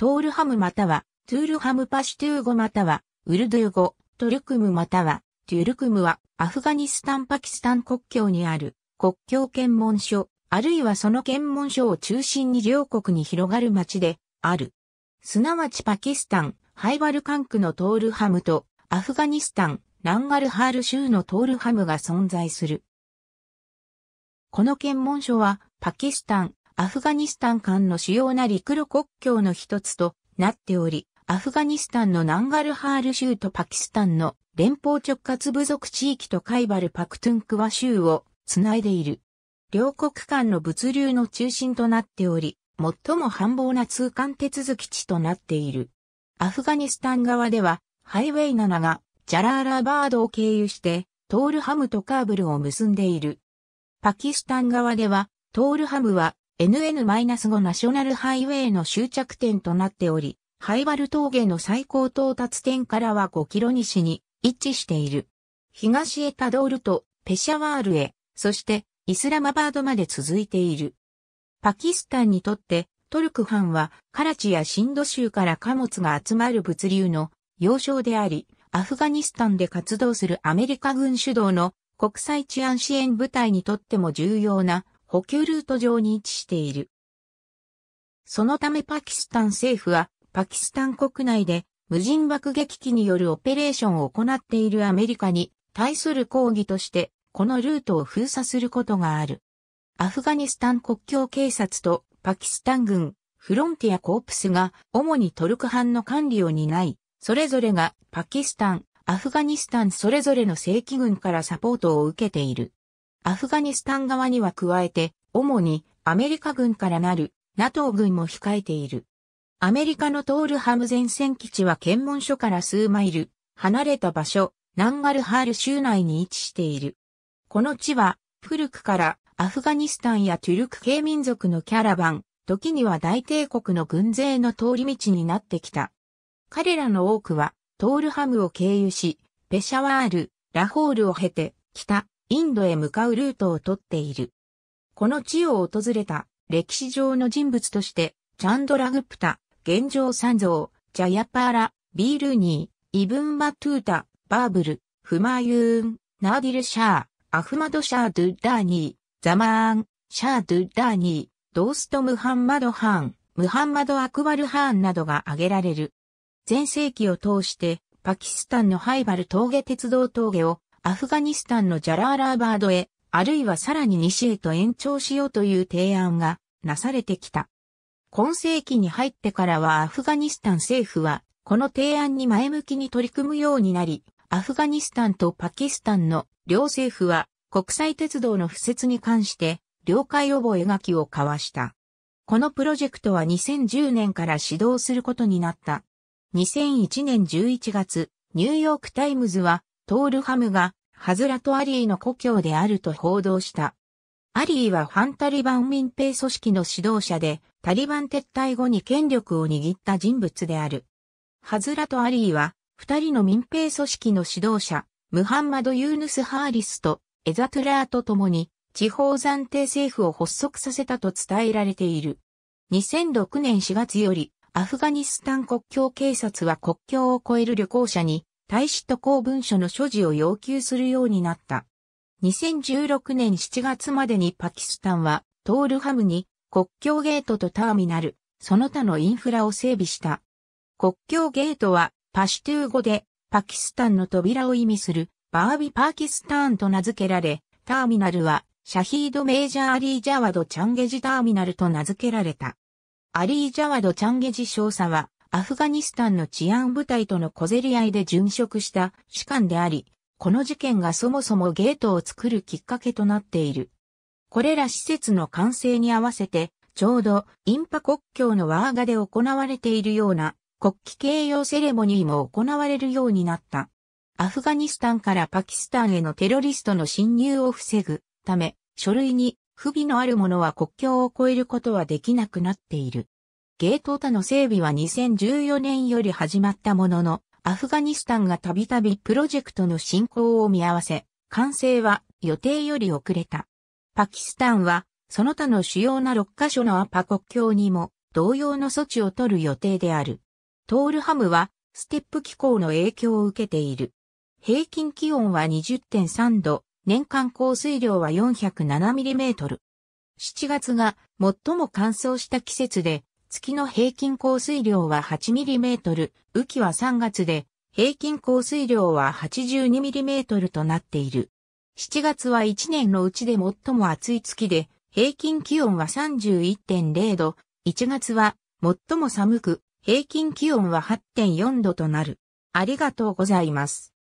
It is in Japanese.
トールハムまたは、トゥールハムパシュトゥー語または、ウルドゥー語、トゥルクムまたは、トゥルクムは、アフガニスタン・パキスタン国境にある、国境検問所、あるいはその検問所を中心に両国に広がる町で、ある。すなわちパキスタン、ハイバルカンクのトールハムと、アフガニスタン、ランガルハール州のトールハムが存在する。この検問所は、パキスタン、アフガニスタン間の主要な陸路国境の一つとなっており、アフガニスタンのナンガルハール州とパキスタンの連邦直轄部族地域とカイバルパクトゥンクワ州をつないでいる。両国間の物流の中心となっており、最も繁忙な通関手続き地となっている。アフガニスタン側では、ハイウェイ7がジャラーラーバードを経由して、トールハムとカーブルを結んでいる。パキスタン側では、トールハムは NN-5 ナショナルハイウェイの終着点となっており、ハイバル峠の最高到達点からは5キロ西に位置している。東へたどると、ペシャワールへ、そしてイスラマバードまで続いている。パキスタンにとってトルクハンはカラチやシンド州から貨物が集まる物流の要衝であり、アフガニスタンで活動するアメリカ軍主導の国際治安支援部隊にとっても重要な補給ルート上に位置している。そのためパキスタン政府は、パキスタン国内で無人爆撃機によるオペレーションを行っているアメリカに対する抗議として、このルートを封鎖することがある。アフガニスタン国境警察とパキスタン軍、フロンティアコープスが主にトルク班の管理を担い、それぞれがパキスタン、アフガニスタンそれぞれの正規軍からサポートを受けている。アフガニスタン側には加えて、主にアメリカ軍からなる NATO 軍も控えている。アメリカのトールハム前線基地は検問所から数マイル離れた場所、ナンガルハール州内に位置している。この地は古くからアフガニスタンやトゥルク系民族のキャラバン、時には大帝国の軍勢の通り道になってきた。彼らの多くはトールハムを経由し、ペシャワール、ラホールを経て北インドへ向かうルートをとっている。この地を訪れた歴史上の人物として、チャンドラグプタ、現状三蔵、ジャヤパーラ、ビールーニー、イブンマトゥータ、バーブル、フマユーン、ナーディル・シャー、アフマド・シャードゥ・ダーニー、ザマーン、シャードゥ・ダーニー、ドースト・ムハンマド・ハーン、ムハンマド・アクバル・ハーンなどが挙げられる。前世紀を通して、パキスタンのハイバル峠鉄道峠をアフガニスタンのジャラーラーバードへ、あるいはさらに西へと延長しようという提案がなされてきた。今世紀に入ってからはアフガニスタン政府は、この提案に前向きに取り組むようになり、アフガニスタンとパキスタンの両政府は国際鉄道の敷設に関して、了解描書を交わした。このプロジェクトは2010年から始動することになった。2001年11月、ニューヨークタイムズはトールハムがハズラとアリーの故郷であると報道した。アリーは反タリバン民兵組織の指導者で、タリバン撤退後に権力を握った人物である。ハズラとアリーは、二人の民兵組織の指導者、ムハンマド・ユーヌス・ハーリスとエザトゥラーと共に、地方暫定政府を発足させたと伝えられている。2006年4月より、アフガニスタン国境警察は国境を越える旅行者に大使渡航文書の所持を要求するようになった。2016年7月までにパキスタンはトールハムに国境ゲートとターミナル、その他のインフラを整備した。国境ゲートはパシュトゥー語でパキスタンの扉を意味するバービパーキスターンと名付けられ、ターミナルはシャヒードメージャー・アリー・ジャワド・チャンゲジターミナルと名付けられた。アリー・ジャワド・チャンゲジ少佐はアフガニスタンの治安部隊との小競り合いで殉職した士官であり、この事件がそもそもゲートを作るきっかけとなっている。これら施設の完成に合わせて、ちょうどインパ国境のワーガで行われているような国旗掲揚セレモニーも行われるようになった。アフガニスタンからパキスタンへのテロリストの侵入を防ぐため、書類に不備のある者は国境を越えることはできなくなっている。ゲート他の整備は2014年より始まったものの、アフガニスタンがたびたびプロジェクトの進行を見合わせ、完成は予定より遅れた。パキスタンは、その他の主要な6カ所のアパ国境にも同様の措置を取る予定である。トールハムは、ステップ気候の影響を受けている。平均気温は20.3度、年間降水量は 407mm。7月が最も乾燥した季節で、月の平均降水量は 8mm、雨季は3月で、平均降水量は 82mm となっている。7月は1年のうちで最も暑い月で、平均気温は31.0度、1月は最も寒く、平均気温は8.4度となる。ありがとうございます。